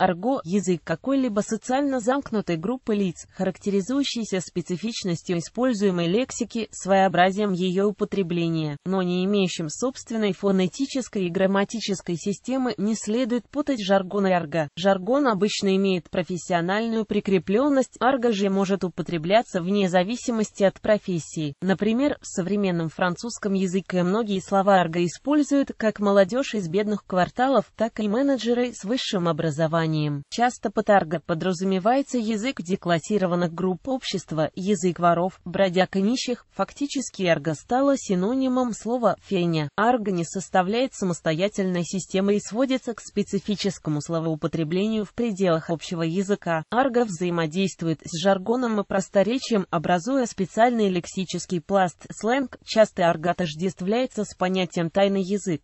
Арго – язык какой-либо социально замкнутой группы лиц, характеризующийся специфичностью используемой лексики, своеобразием ее употребления, но не имеющим собственной фонетической и грамматической системы, не следует путать жаргон и арго. Жаргон обычно имеет профессиональную прикрепленность, арго же может употребляться вне зависимости от профессии. Например, в современном французском языке многие слова арго используют как молодежь из бедных кварталов, так и менеджеры с высшим образованием сознанием. Часто под арго подразумевается язык деклассированных групп общества, язык воров, бродяг и нищих. Фактически арго стало синонимом слова «феня». Арго не составляет самостоятельной системы и сводится к специфическому словоупотреблению в пределах общего языка. Арго взаимодействует с жаргоном и просторечием, образуя специальный лексический пласт. Сленг часто арго отождествляется с понятием «тайный язык».